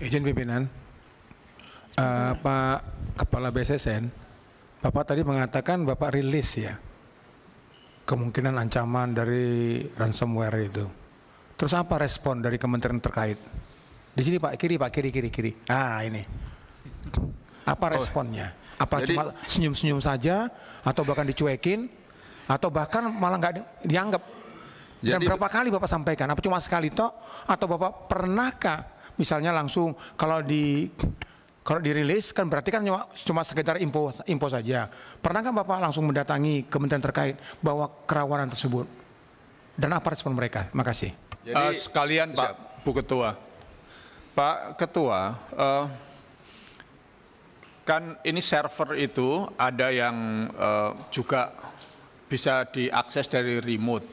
izin pimpinan uh, Pak Kepala BSSN Bapak tadi mengatakan Bapak rilis ya kemungkinan ancaman dari ransomware itu terus apa respon dari kementerian terkait di sini Pak kiri Pak kiri kiri kiri ah ini apa oh. responnya apa Jadi, cuma senyum-senyum saja atau bahkan dicuekin atau bahkan malah nggak dianggap dan berapa kali Bapak sampaikan? Apa cuma sekali toh? Atau Bapak pernahkah misalnya langsung kalau di kalau dirilis kan berarti kan cuma, cuma sekitar info info saja. kan Bapak langsung mendatangi kementerian terkait bahwa kerawanan tersebut? Dan apa respon mereka? Makasih. Jadi, uh, sekalian siap. Pak Bu Ketua. Pak Ketua, uh, kan ini server itu ada yang uh, juga bisa diakses dari remote.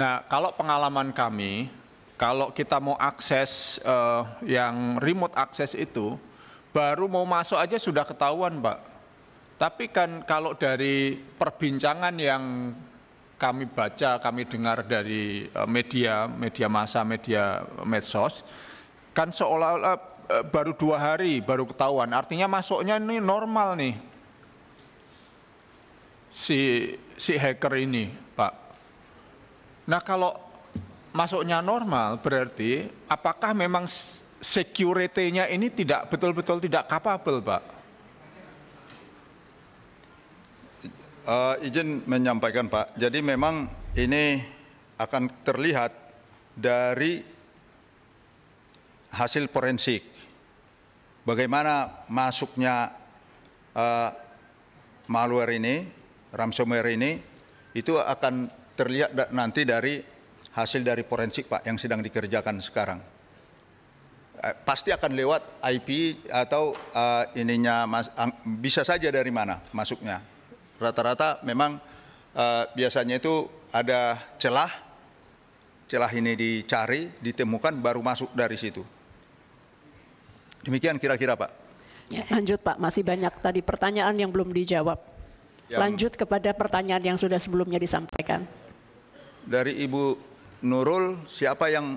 Nah, kalau pengalaman kami kalau kita mau akses uh, yang remote akses itu baru mau masuk aja sudah ketahuan Pak. Tapi kan kalau dari perbincangan yang kami baca, kami dengar dari eh, media, media massa, media medsos, kan seolah-olah eh, baru dua hari baru ketahuan. Artinya masuknya ini normal nih si si hacker ini, Pak. Nah kalau masuknya normal berarti apakah memang security-nya ini tidak betul-betul tidak kapabel, Pak? Uh, izin menyampaikan, Pak. Jadi memang ini akan terlihat dari hasil forensik. Bagaimana masuknya uh, malware ini, ransomware ini, itu akan terlihat nanti dari hasil dari forensik Pak yang sedang dikerjakan sekarang. Eh, pasti akan lewat IP atau uh, ininya mas, ang, bisa saja dari mana masuknya. Rata-rata memang uh, biasanya itu ada celah, celah ini dicari, ditemukan baru masuk dari situ. Demikian kira-kira Pak. Ya, lanjut Pak, masih banyak tadi pertanyaan yang belum dijawab. Yang lanjut kepada pertanyaan yang sudah sebelumnya disampaikan. Dari Ibu Nurul siapa yang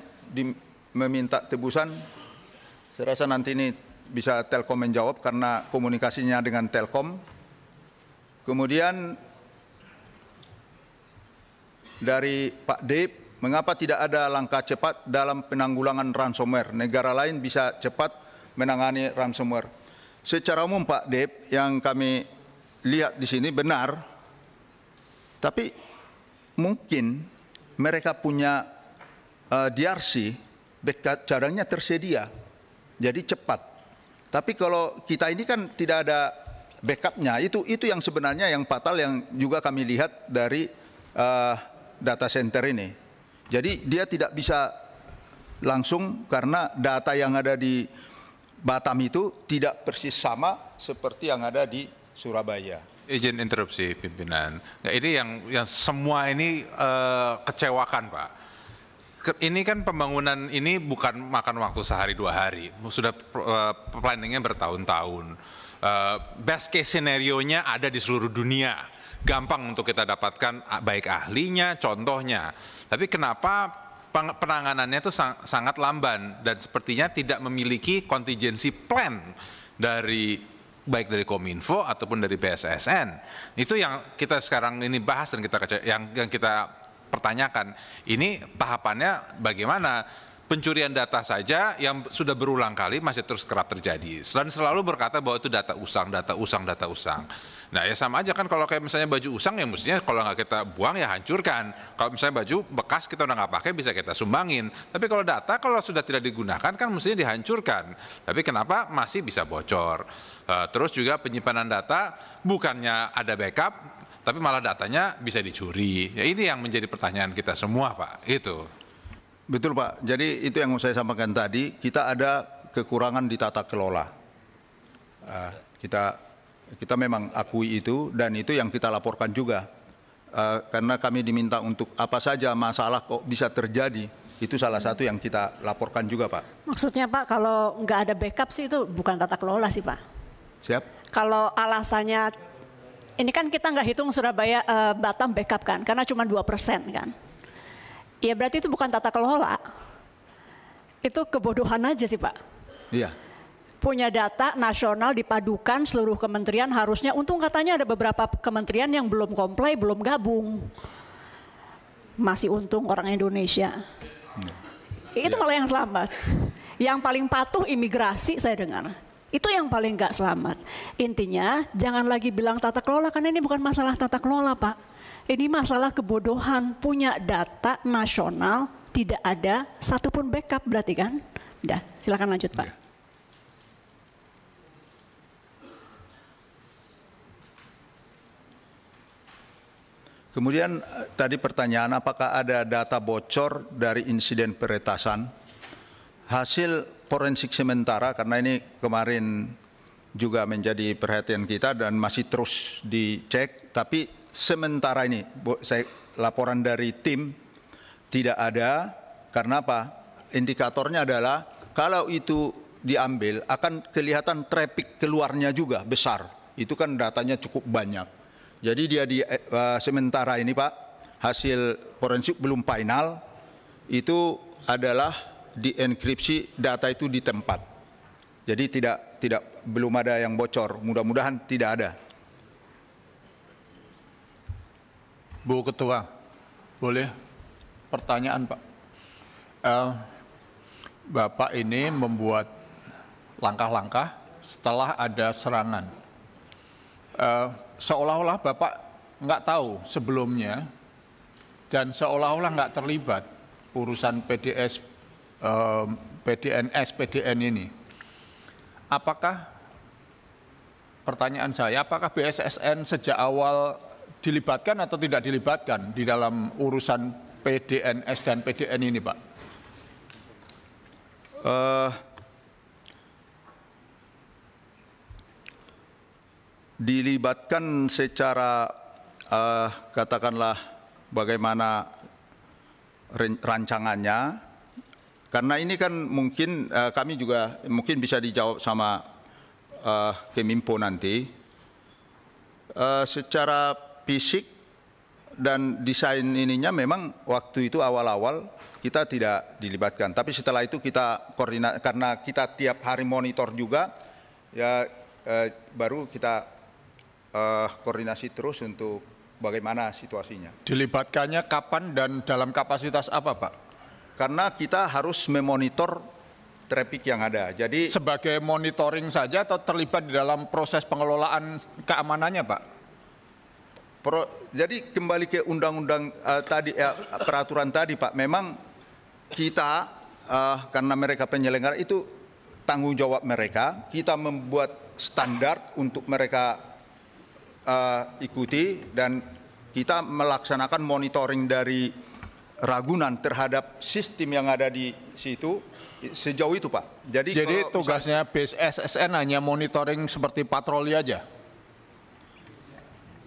meminta tebusan? Saya rasa nanti ini bisa Telkom menjawab karena komunikasinya dengan Telkom. Kemudian dari Pak Dep, mengapa tidak ada langkah cepat dalam penanggulangan ransomware? Negara lain bisa cepat menangani ransomware. Secara umum Pak Dep yang kami lihat di sini benar, tapi mungkin mereka punya uh, eh, DRC, backup cadangnya tersedia, jadi cepat. Tapi kalau kita ini kan tidak ada backupnya, itu itu yang sebenarnya yang fatal yang juga kami lihat dari uh, data center ini. Jadi dia tidak bisa langsung karena data yang ada di Batam itu tidak persis sama seperti yang ada di Surabaya izin interupsi pimpinan. Nah, ini yang yang semua ini uh, kecewakan Pak. ini kan pembangunan ini bukan makan waktu sehari dua hari, sudah uh, planningnya bertahun-tahun. Eh, best case scenario nya ada di seluruh dunia, gampang untuk kita dapatkan baik ahlinya, contohnya. Tapi kenapa penanganannya itu sangat lamban dan sepertinya tidak memiliki contingency plan dari baik dari Kominfo ataupun dari BSSN. Itu yang kita sekarang ini bahas dan kita yang yang kita pertanyakan. Ini tahapannya bagaimana? pencurian data saja yang sudah berulang kali masih terus kerap terjadi. Selain selalu berkata bahwa itu data usang, data usang, data usang. Nah ya sama aja kan kalau kayak misalnya baju usang ya mestinya kalau nggak kita buang ya hancurkan. Kalau misalnya baju bekas kita udah nggak pakai bisa kita sumbangin. Tapi kalau data kalau sudah tidak digunakan kan mestinya dihancurkan. Tapi kenapa masih bisa bocor? Eh, terus juga penyimpanan data bukannya ada backup, tapi malah datanya bisa dicuri. Ya ini yang menjadi pertanyaan kita semua Pak. Itu. Betul Pak, jadi itu yang saya sampaikan tadi, kita ada kekurangan di tata kelola. Ah, kita kita memang akui itu dan itu yang kita laporkan juga. Ah, karena kami diminta untuk apa saja masalah kok bisa terjadi, itu salah satu yang kita laporkan juga Pak. Maksudnya Pak, kalau nggak ada backup sih itu bukan tata kelola sih Pak? Siap. Kalau alasannya, ini kan kita nggak hitung Surabaya eh, Batam backup kan, karena cuma dua persen kan. Ya berarti itu bukan tata kelola. Itu kebodohan aja sih Pak. Iya. Punya data nasional dipadukan seluruh kementerian harusnya untung katanya ada beberapa kementerian yang belum komplai, belum gabung. Masih untung orang Indonesia. Ya. Itu ya. malah yang selamat. Yang paling patuh imigrasi saya dengar. Itu yang paling gak selamat. Intinya jangan lagi bilang tata kelola karena ini bukan masalah tata kelola, Pak ini masalah kebodohan punya data nasional tidak ada satupun backup berarti kan? Dah, silakan lanjut Pak. Iya. Kemudian eh, tadi pertanyaan apakah ada data bocor dari insiden peretasan? Hasil forensik sementara karena ini kemarin juga menjadi perhatian kita dan masih terus dicek tapi sementara ini saya laporan dari tim tidak ada karena apa? Indikatornya adalah kalau itu diambil akan kelihatan traffic keluarnya juga besar. Itu kan datanya cukup banyak. Jadi dia di uh, sementara ini Pak hasil forensik belum final itu adalah dienkripsi data itu di tempat. Jadi tidak tidak belum ada yang bocor. Mudah-mudahan tidak ada. Bu Ketua, boleh pertanyaan Pak? Uh, Bapak ini membuat langkah-langkah setelah ada serangan. Uh, seolah-olah Bapak nggak tahu sebelumnya dan seolah-olah nggak terlibat urusan PDS, uh, eh, PDNS, PDN ini. Apakah pertanyaan saya, apakah BSSN sejak awal dilibatkan atau tidak dilibatkan di dalam urusan PDNS dan PDN ini, Pak? Uh, dilibatkan secara uh, katakanlah bagaimana rancangannya karena ini kan mungkin uh, kami juga mungkin bisa dijawab sama uh, Kemimpo nanti uh, secara fisik dan desain ininya memang waktu itu awal-awal kita tidak dilibatkan. Tapi setelah itu kita koordinat karena kita tiap hari monitor juga ya eh, baru kita eh, koordinasi terus untuk bagaimana situasinya. Dilibatkannya kapan dan dalam kapasitas apa, Pak? Karena kita harus memonitor traffic yang ada. Jadi sebagai monitoring saja atau terlibat di dalam proses pengelolaan keamanannya, Pak? Pro, jadi kembali ke undang-undang uh, tadi uh, peraturan tadi Pak, memang kita uh, karena mereka penyelenggara itu tanggung jawab mereka, kita membuat standar untuk mereka uh, ikuti dan kita melaksanakan monitoring dari ragunan terhadap sistem yang ada di situ sejauh itu Pak. Jadi, Jadi tugasnya PSSN BSSN hanya monitoring seperti patroli aja?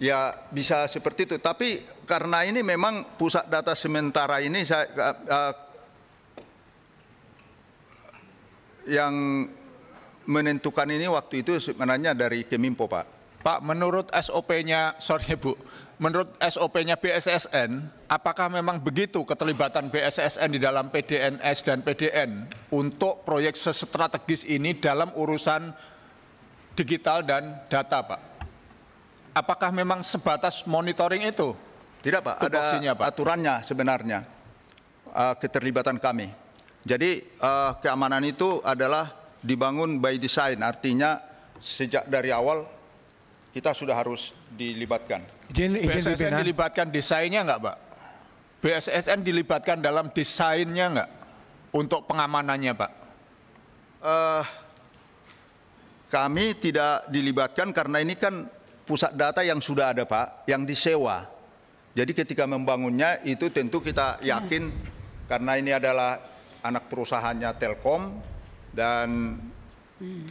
Ya bisa seperti itu. Tapi karena ini memang pusat data sementara ini saya uh, yang menentukan ini waktu itu sebenarnya dari Kemimpo Pak. Pak, menurut SOP-nya, sorry Bu, menurut SOP-nya BSSN, apakah memang begitu keterlibatan BSSN di dalam PDNS dan PDN untuk proyek strategis ini dalam urusan digital dan data Pak? apakah memang sebatas monitoring itu? Tidak Pak, ada Pak. aturannya sebenarnya uh, keterlibatan kami. Jadi uh, keamanan itu adalah dibangun by design, artinya sejak dari awal kita sudah harus dilibatkan. Ijin, ijin, BSSN dilibatkan desainnya nggak Pak? BSSN dilibatkan dalam desainnya nggak untuk pengamanannya Pak? Uh, kami tidak dilibatkan karena ini kan pusat data yang sudah ada Pak, yang disewa. Jadi ketika membangunnya itu tentu kita yakin hmm. karena ini adalah anak perusahaannya Telkom dan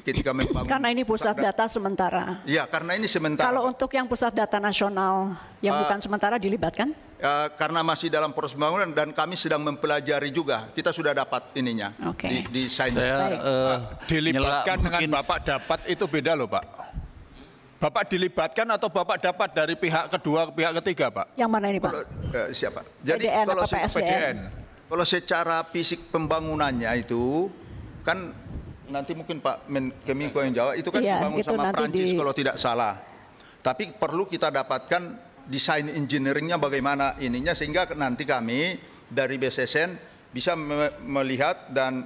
ketika membangun karena ini pusat, pusat data, data sementara. Iya, karena ini sementara. Kalau untuk yang pusat data nasional yang uh, bukan sementara dilibatkan? Uh, karena masih dalam proses pembangunan dan kami sedang mempelajari juga. Kita sudah dapat ininya okay. di desain. Saya uh, dilibatkan dengan Bapak dapat itu beda loh, Pak. Bapak dilibatkan atau Bapak dapat dari pihak kedua ke pihak ketiga, Pak? Yang mana ini, Pak? Kalau, eh, siapa? Jadi PDN kalau apa PSDN? PDN, kalau secara fisik pembangunannya itu kan nanti mungkin Pak Kemiko yang jawab itu kan iya, dibangun gitu, sama Prancis di... kalau tidak salah. Tapi perlu kita dapatkan desain engineeringnya bagaimana ininya sehingga nanti kami dari BSSN bisa me melihat dan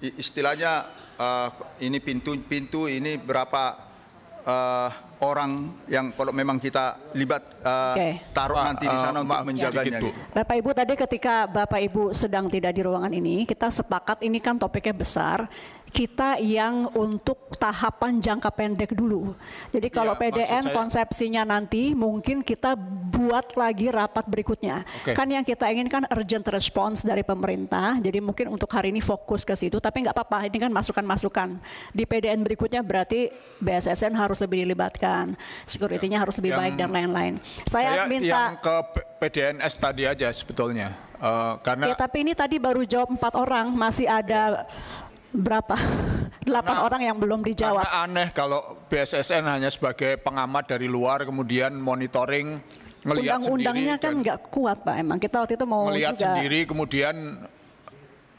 istilahnya uh, ini pintu-pintu ini berapa Uh, orang yang kalau memang kita libat uh, okay. taruh Pak, nanti di uh, sana uh, untuk menjaganya. Gitu. Bapak Ibu tadi ketika Bapak Ibu sedang tidak di ruangan ini, kita sepakat ini kan topiknya besar. Kita yang untuk tahapan jangka pendek dulu. Jadi kalau ya, PDN saya... konsepsinya nanti mungkin kita buat lagi rapat berikutnya. Okay. Kan yang kita inginkan urgent response dari pemerintah. Jadi mungkin untuk hari ini fokus ke situ. Tapi nggak apa-apa, ini kan masukan-masukan. Di PDN berikutnya berarti BSSN harus lebih dilibatkan ditingkatkan, security-nya harus lebih yang, baik dan lain-lain. Saya, saya minta yang ke PDNS tadi aja sebetulnya. Uh, karena Ya, tapi ini tadi baru jawab empat orang, masih ada berapa? Delapan nah, orang yang belum dijawab. Karena aneh kalau BSSN hanya sebagai pengamat dari luar kemudian monitoring Undang-undangnya kan nggak kuat, Pak. Emang kita waktu itu mau melihat juga... sendiri, kemudian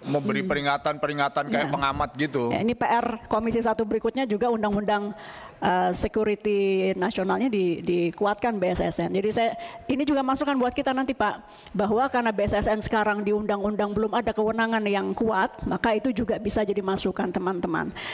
memberi hmm. peringatan-peringatan kayak ya. pengamat gitu. Ya, ini PR Komisi Satu berikutnya juga undang-undang uh, eh, security nasionalnya di, dikuatkan BSSN. Jadi saya ini juga masukan buat kita nanti Pak bahwa karena BSSN sekarang di undang-undang belum ada kewenangan yang kuat, maka itu juga bisa jadi masukan teman-teman.